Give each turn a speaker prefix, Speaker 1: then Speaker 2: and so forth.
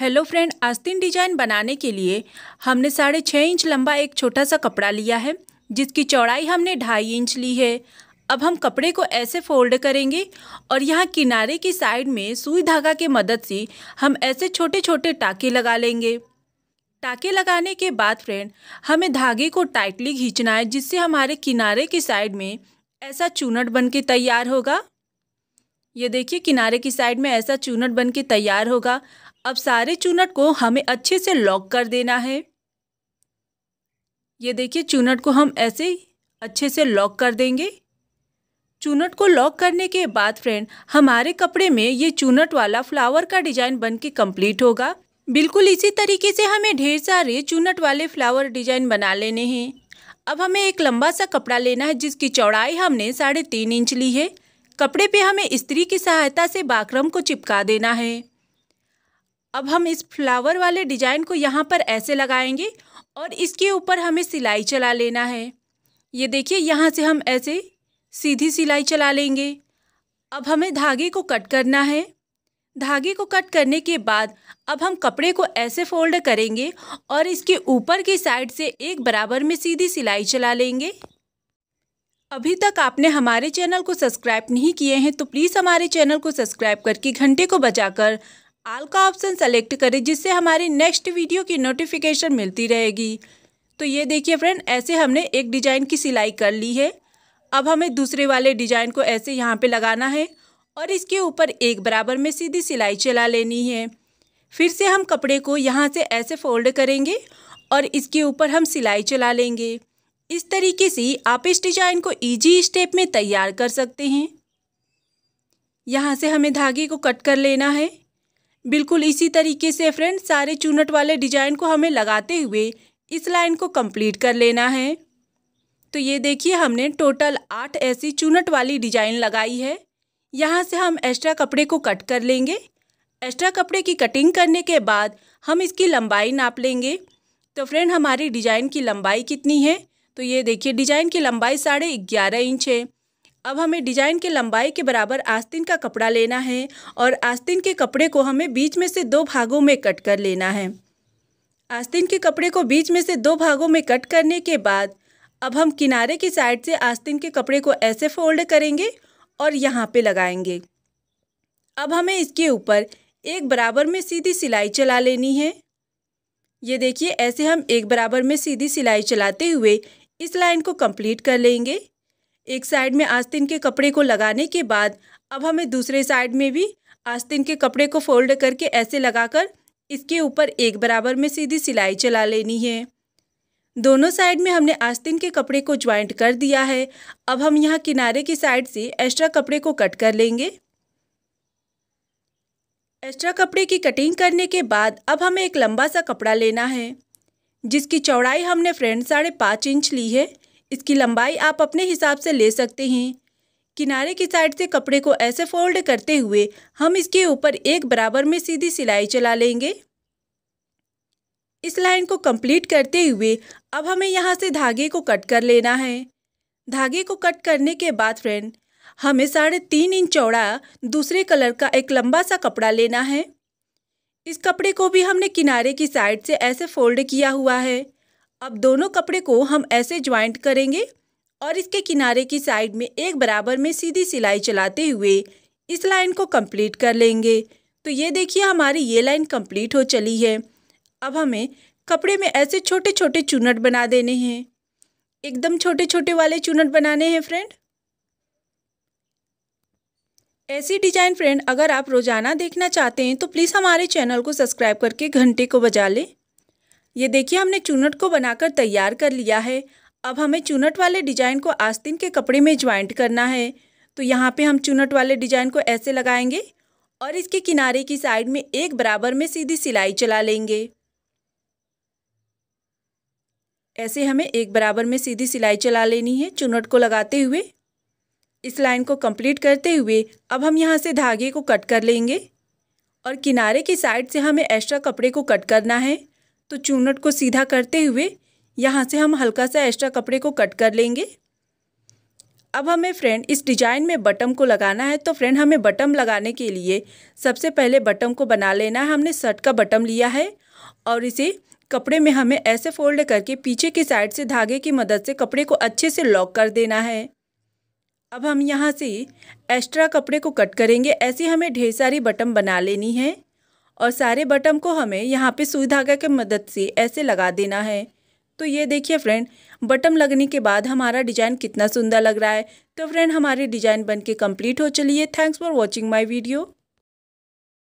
Speaker 1: hello friend आस्तीन design बनाने के लिए हमने साढ़े छः इंच लंबा एक छोटा सा कपड़ा लिया है जिसकी चौड़ाई हमने ढाई इंच ली है अब हम कपड़े को ऐसे फोल्ड करेंगे और यहाँ किनारे की साइड में सुई धागा के मदद से हम ऐसे छोटे छोटे टाके लगा लेंगे टाके लगाने के बाद फ्रेंड हमें धागे को टाइटली खींचना है जिससे हमारे किनारे की साइड में ऐसा चूनट बन के तैयार होगा ये देखिए किनारे की साइड में ऐसा चूनट बन के तैयार होगा अब सारे चूनट को हमें अच्छे से लॉक कर देना है ये देखिए चूनट को हम ऐसे अच्छे से लॉक कर देंगे चूनट को लॉक करने के बाद फ्रेंड हमारे कपड़े में ये चूनट वाला फ्लावर का डिजाइन बन के कम्प्लीट होगा बिल्कुल इसी तरीके से हमें ढेर सारे चूनट वाले फ्लावर डिजाइन बना लेने हैं अब हमें एक लंबा सा कपड़ा लेना है जिसकी चौड़ाई हमने साढ़े तीन इंच ली है कपड़े पे हमें स्त्री की सहायता से बाकरम को चिपका देना है अब हम इस फ्लावर वाले डिजाइन को यहाँ पर ऐसे लगाएंगे और इसके ऊपर हमें सिलाई चला लेना है ये देखिए यहाँ से हम ऐसे सीधी सिलाई चला लेंगे अब हमें धागे को कट करना है धागे को कट करने के बाद अब हम कपड़े को ऐसे फोल्ड करेंगे और इसके ऊपर की साइड से एक बराबर में सीधी सिलाई चला लेंगे अभी तक आपने हमारे चैनल को सब्सक्राइब नहीं किए हैं तो प्लीज़ हमारे चैनल को सब्सक्राइब करके घंटे को बजाकर आल का ऑप्शन सेलेक्ट करें जिससे हमारी नेक्स्ट वीडियो की नोटिफिकेशन मिलती रहेगी तो ये देखिए फ्रेंड ऐसे हमने एक डिजाइन की सिलाई कर ली है अब हमें दूसरे वाले डिजाइन को ऐसे यहाँ पे लगाना है और इसके ऊपर एक बराबर में सीधी सिलाई चला लेनी है फिर से हम कपड़े को यहाँ से ऐसे फोल्ड करेंगे और इसके ऊपर हम सिलाई चला लेंगे इस तरीके से आप इस डिजाइन को इजी स्टेप में तैयार कर सकते हैं यहाँ से हमें धागे को कट कर लेना है बिल्कुल इसी तरीके से फ्रेंड सारे चूनट वाले डिजाइन को हमें लगाते हुए इस लाइन को कंप्लीट कर लेना है तो ये देखिए हमने टोटल आठ ऐसी चूनट वाली डिजाइन लगाई है यहाँ से हम एक्स्ट्रा कपड़े को कट कर लेंगे एक्स्ट्रा कपड़े की कटिंग करने के बाद हम इसकी लंबाई नाप लेंगे तो फ्रेंड हमारी डिज़ाइन की लंबाई कितनी है तो ये देखिए डिज़ाइन की लंबाई साढ़े ग्यारह इंच है अब हमें डिजाइन के लंबाई के बराबर आस्तीन का कपड़ा लेना है और आस्तीन के कपड़े को हमें बीच में से दो भागों में कट कर लेना है आस्तीन के कपड़े को बीच में से दो भागों में कट करने के बाद अब हम किनारे की साइड से आस्तीन के कपड़े को ऐसे फोल्ड करेंगे और यहाँ पे लगाएंगे अब हमें इसके ऊपर एक बराबर में सीधी सिलाई चला लेनी है ये देखिए ऐसे हम एक बराबर में सीधी सिलाई चलाते हुए इस लाइन को कंप्लीट कर लेंगे एक साइड में आस्तीन के कपड़े को लगाने के बाद अब हमें दूसरे साइड में भी आस्तीन के कपड़े को फोल्ड करके ऐसे लगाकर इसके ऊपर एक बराबर में सीधी सिलाई चला लेनी है दोनों साइड में हमने आस्तीन के कपड़े को ज्वाइंट कर दिया है अब हम यहाँ किनारे की साइड से एक्स्ट्रा कपड़े को कट कर लेंगे एक्स्ट्रा कपड़े की कटिंग करने के बाद अब हमें एक लंबा सा कपड़ा लेना है जिसकी चौड़ाई हमने फ्रेंड साढ़े पाँच इंच ली है इसकी लंबाई आप अपने हिसाब से ले सकते हैं किनारे की साइड से कपड़े को ऐसे फोल्ड करते हुए हम इसके ऊपर एक बराबर में सीधी सिलाई चला लेंगे इस लाइन को कंप्लीट करते हुए अब हमें यहाँ से धागे को कट कर लेना है धागे को कट करने के बाद फ्रेंड हमें साढ़े तीन इंच चौड़ा दूसरे कलर का एक लंबा सा कपड़ा लेना है इस कपड़े को भी हमने किनारे की साइड से ऐसे फोल्ड किया हुआ है अब दोनों कपड़े को हम ऐसे ज्वाइंट करेंगे और इसके किनारे की साइड में एक बराबर में सीधी सिलाई चलाते हुए इस लाइन को कंप्लीट कर लेंगे तो ये देखिए हमारी ये लाइन कंप्लीट हो चली है अब हमें कपड़े में ऐसे छोटे छोटे चूनट बना देने हैं एकदम छोटे छोटे वाले चूनट बनाने हैं फ्रेंड ऐसी डिजाइन फ्रेंड अगर आप रोज़ाना देखना चाहते हैं तो प्लीज़ हमारे चैनल को सब्सक्राइब करके घंटे को बजा लें ये देखिए हमने चुनट को बनाकर तैयार कर लिया है अब हमें चुनट वाले डिजाइन को आस्तीन के कपड़े में ज्वाइंट करना है तो यहाँ पे हम चुनट वाले डिजाइन को ऐसे लगाएंगे और इसके किनारे की साइड में एक बराबर में सीधी सिलाई चला लेंगे ऐसे हमें एक बराबर में सीधी सिलाई चला लेनी है चुनट को लगाते हुए इस लाइन को कंप्लीट करते हुए अब हम यहाँ से धागे को कट कर लेंगे और किनारे की साइड से हमें एक्स्ट्रा कपड़े को कट करना है तो चूनट को सीधा करते हुए यहाँ से हम हल्का सा एक्स्ट्रा कपड़े को कट कर लेंगे अब हमें फ्रेंड इस डिजाइन में बटम को लगाना है तो फ्रेंड हमें बटम लगाने के लिए सबसे पहले बटम को बना लेना है हमने शर्ट का बटम लिया है और इसे कपड़े में हमें ऐसे फोल्ड करके पीछे की साइड से धागे की मदद से कपड़े को अच्छे से लॉक कर देना है अब हम यहाँ से एक्स्ट्रा कपड़े को कट करेंगे ऐसे हमें ढेर सारी बटम बना लेनी है और सारे बटन को हमें यहाँ पे सुई धागा की मदद से ऐसे लगा देना है तो ये देखिए फ्रेंड बटन लगने के बाद हमारा डिज़ाइन कितना सुंदर लग रहा है तो फ्रेंड हमारी डिज़ाइन बनके कंप्लीट हो चलिए thanks for watching my video